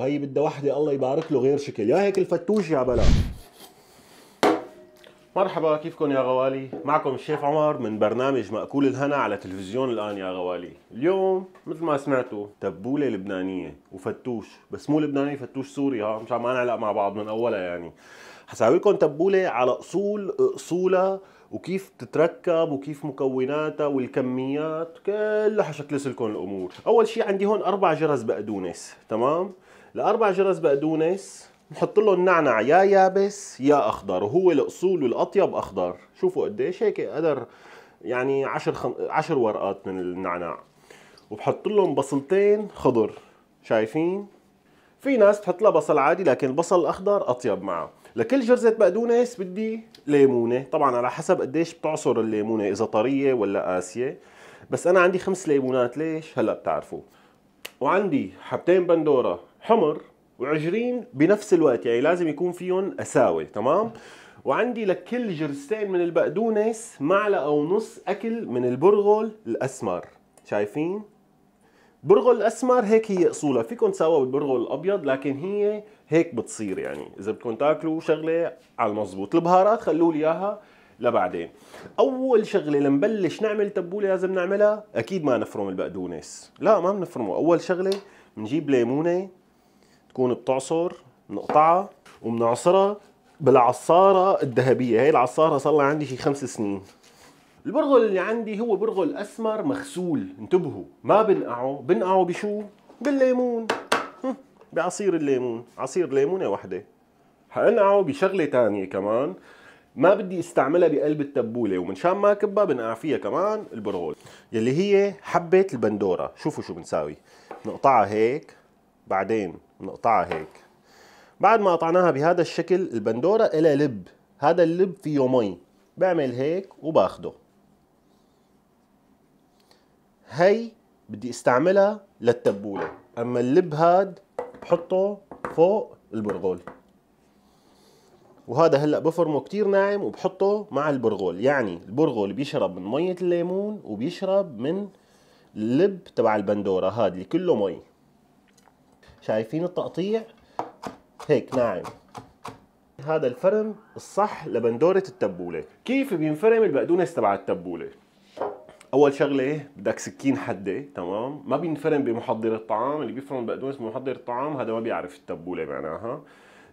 وهي بدها وحده الله يبارك له غير شكل يا هيك الفتوش يا بلا مرحبا كيفكم يا غوالي معكم الشيف عمر من برنامج مأكول الهنا على تلفزيون الآن يا غوالي اليوم مثل ما سمعتوا تبولة لبنانية وفتوش بس مو لبناني فتوش سوري ها مش عم نعلق مع بعض من أولها يعني حساوي لكم تبولة على أصول أصولها وكيف بتتركب وكيف مكوناتها والكميات كلها حشكلس لكم الامور اول شيء عندي هون اربع جرس بقدونس تمام الاربع جرس بقدونس نحط له النعنع يا يابس يا اخضر وهو الاصول والاطيب اخضر شوفوا قديش هيك قدر يعني 10 خم... 10 ورقات من النعناع وبحط لهم بصلتين خضر شايفين في ناس بتحط لها بصل عادي لكن البصل الاخضر اطيب معه لكل جرزة بقدونس بدي ليمونة طبعا على حسب قديش بتعصر الليمونة اذا طرية ولا قاسية بس انا عندي خمس ليمونات ليش هلا بتعرفوا وعندي حبتين بندورة حمر وعجرين بنفس الوقت يعني لازم يكون فيهم قساوه تمام وعندي لكل جرستين من البقدونس معلقه ونص اكل من البرغل الاسمر شايفين برغل الاسمر هيك هي اصولها فيكم تساووا بالبرغل الابيض لكن هي هيك بتصير يعني اذا بدكم تاكلوا شغله على المزبوط البهارات خلوا لي اياها لبعدين اول شغله لنبلش نعمل تبوله لازم نعملها اكيد ما نفرم البقدونس لا ما بنفرمه اول شغله بنجيب ليمونه تكون بتعصر بنقطعها وبنعصرها بالعصارة الذهبية هي العصارة صار لها عندي شي خمس سنين البرغل اللي عندي هو برغل اسمر مغسول انتبهوا ما بنقعه بنقعه بشو بالليمون بعصير الليمون عصير ليمونه وحده حنقعه بشغله ثانيه كمان ما بدي استعملها بقلب التبوله ومنشان ما كبها بنقع فيها كمان البرغل يلي هي حبه البندوره شوفوا شو بنساوي نقطعها هيك بعدين بنقطعها هيك بعد ما قطعناها بهذا الشكل البندوره إلى لب هذا اللب فيه مي بعمل هيك وباخده هي بدي استعملها للتبوله اما اللب هاد بحطه فوق البرغول وهذا هلا بفرمه كتير ناعم وبحطه مع البرغول يعني البرغول بيشرب من ميه الليمون وبيشرب من اللب تبع البندوره هاد اللي كله مي شايفين التقطيع هيك ناعم هذا الفرم الصح لبندورة التبولة كيف بينفرم البقدونس تبع التبولة اول شغله بدك سكين حده تمام ما بينفرم بمحضر الطعام اللي بيفرم البقدونس بمحضر الطعام هذا ما بيعرف التبوله معناها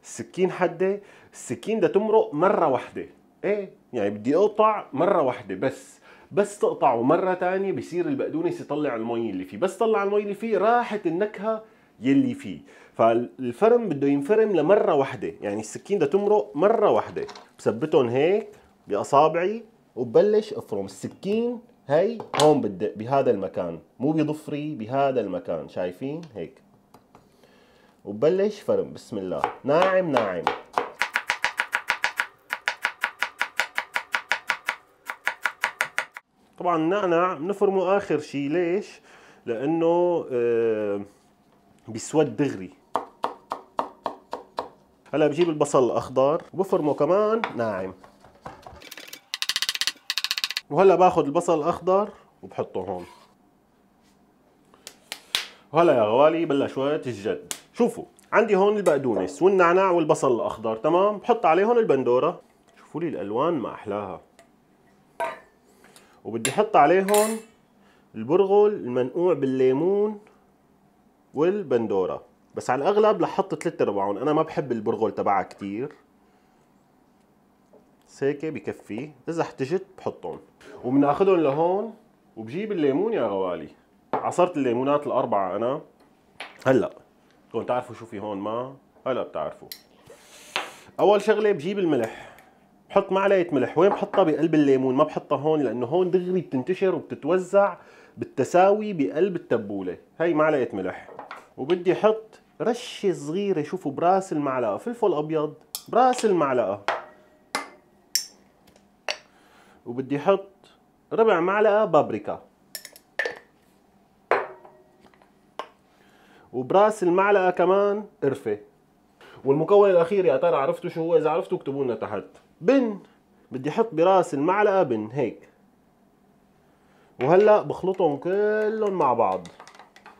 السكين حده السكين بدها تمرق مره واحده ايه يعني بدي اقطع مره واحده بس بس تقطعه مره ثانيه بصير البقدونس يطلع المي اللي فيه بس طلع المي اللي فيه راحت النكهه يلي فيه فالفرم بده ينفرم لمره واحده يعني السكين بدها تمرق مره واحده بثبتهم هيك باصابعي وببلش افرم السكين هي هون بدي بهذا المكان مو بضفري بهذا المكان شايفين هيك وببلش فرم بسم الله ناعم ناعم طبعا النعنع بنفرمه اخر شيء ليش لانه آه بيسود دغري هلا بجيب البصل الاخضر وبفرمه كمان ناعم وهلا باخذ البصل الاخضر وبحطه هون وهلا يا غوالي بلش وقت الجد شوفوا عندي هون البقدونس والنعناع والبصل الاخضر تمام بحط عليهم البندوره شوفوا لي الالوان ما احلاها وبدي احط عليهم البرغل المنقوع بالليمون والبندوره بس على الاغلب لحط ثلاثة ثلاث ارباعهم انا ما بحب البرغل تبعها كثير هيك بكفي اذا احتجت بحطهم وبناخذهم لهون وبجيب الليمون يا غوالي عصرت الليمونات الاربعه انا هلا بدكم تعرفوا شو في هون ما هلا بتعرفوا اول شغله بجيب الملح بحط معلقه ملح وين بحطها بقلب الليمون ما بحطها هون لانه هون دغري بتنتشر وبتتوزع بالتساوي بقلب التبوله هي معلقه ملح وبدي احط رشه صغيره شوفوا براس المعلقه فلفل ابيض براس المعلقه وبدي احط ربع معلقه بابريكا وبراس المعلقه كمان قرفه والمكون الاخير يا ترى عرفتوا شو هو اذا عرفتوا اكتبوا لنا تحت بن بدي احط براس المعلقه بن هيك وهلا بخلطهم كلهم مع بعض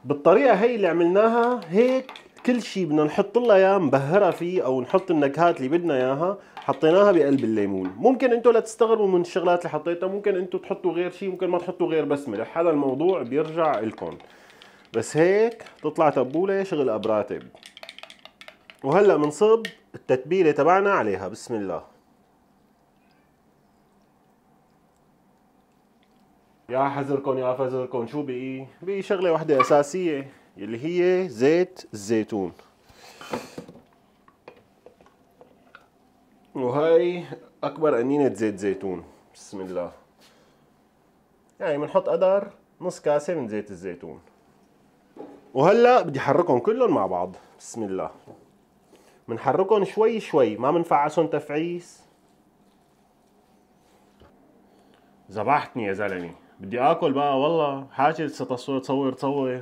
بالطريقه هي اللي عملناها هيك كل شيء بدنا نحط لها اياه مبهره فيه او نحط النكهات اللي بدنا اياها حطيناها بقلب الليمون ممكن انتم لا تستغربوا من الشغلات اللي حطيتها ممكن انتم تحطوا غير شيء ممكن ما تحطوا غير بس ملح هذا الموضوع بيرجع لكم بس هيك تطلع تبوله شغل ابراتب وهلا بنصب التتبيله تبعنا عليها بسم الله يا حذركم يا فزركم شو بقي بقي شغله واحده اساسيه اللي هي زيت الزيتون وهي اكبر قنينه زيت زيتون بسم الله يعني بنحط قدر نص كاسه من زيت الزيتون وهلا بدي احركهم كلهم مع بعض بسم الله بنحركهم شوي شوي ما بنفعصهم تفعيص ذبحتني يا زلمه بدي اكل بقى والله حاجه لسه تصوير تصور تصور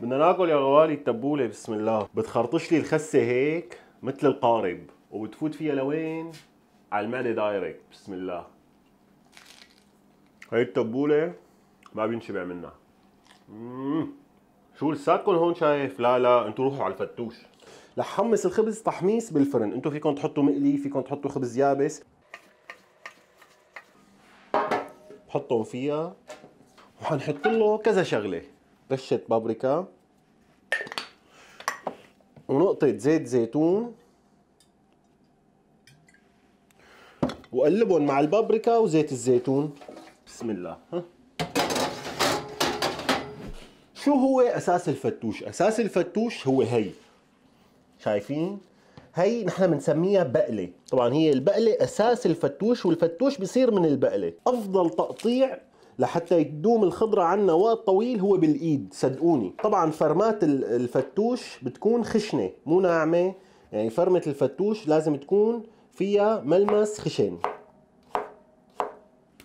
بدنا ناكل يا غوالي التبوله بسم الله بتخرطش لي الخسه هيك مثل القارب وبتفوت فيها لوين على المعده دايركت بسم الله هي التبوله ما بينشبع منها مم. شو لساتكم هون شايف لا لا انتوا روحوا على الفتوش رح حمص الخبز تحميص بالفرن انتوا فيكم تحطوا مقلي فيكم تحطوا خبز يابس بحطهم فيها وحنحط له كذا شغله رشه بابريكا ونقطه زيت زيتون وقلبهم مع البابريكا وزيت الزيتون بسم الله ها شو هو اساس الفتوش اساس الفتوش هو هي شايفين هي نحن بنسميها بقله طبعا هي البقله اساس الفتوش والفتوش بيصير من البقله افضل تقطيع لحتى تدوم الخضرة عنا وقت طويل هو بالإيد صدقوني طبعا فرمات الفتوش بتكون خشنة مو ناعمة يعني فرمة الفتوش لازم تكون فيها ملمس خشن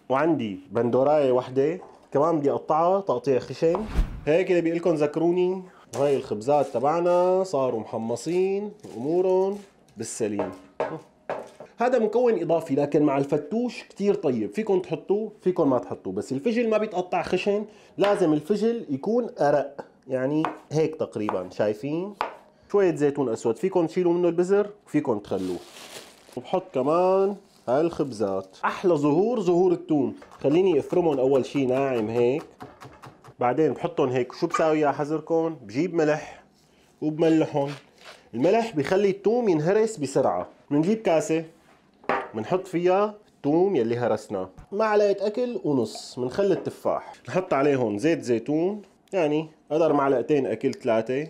وعندي بندوراية وحدة كمان بدي أقطعها تقطيع خشن هيك اللي بيقلكم لكم ذكروني وهي الخبزات تبعنا صاروا محمصين وامورهم بالسليم هذا مكون اضافي لكن مع الفتوش كتير طيب فيكم تحطوه فيكم ما تحطوه بس الفجل ما بيتقطع خشن لازم الفجل يكون ارق يعني هيك تقريبا شايفين شوية زيتون اسود فيكم تشيلوا منه البزر وفيكم تخلوه وبحط كمان هاي الخبزات احلى ظهور ظهور التوم خليني افرمهم اول شي ناعم هيك بعدين بحطهم هيك شو بساوي يا حذركم بجيب ملح وبملحهم الملح بخلي الثوم ينهرس بسرعه بنجيب كاسه بنحط فيها الثوم يلي هرسناه معلقه اكل ونص بنخلي التفاح نحط عليهم زيت زيتون يعني قدر معلقتين اكل ثلاثه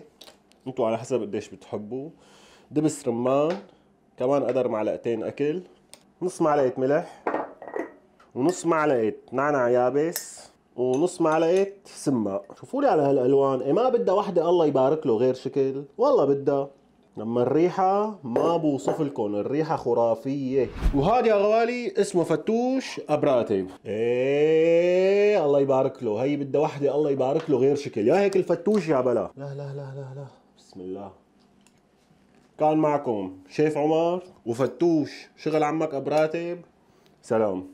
انتوا على حسب قديش بتحبوا دبس رمان كمان قدر معلقتين اكل نص معلقه ملح ونص معلقه نعناع يابس ونص معلقه سماء شوفوا لي على هالالوان إيه ما بدها وحده الله يبارك له غير شكل والله بدها لما الريحة ما بوصف لكم الريحة خرافية وهذا يا غوالي اسمه فتوش ابراتيف ايه الله يبارك له هي بدها وحدة الله يبارك له غير شكل يا هيك الفتوش يا بلا لا لا لا لا لا بسم الله كان معكم شيف عمر وفتوش شغل عمك ابراتيب سلام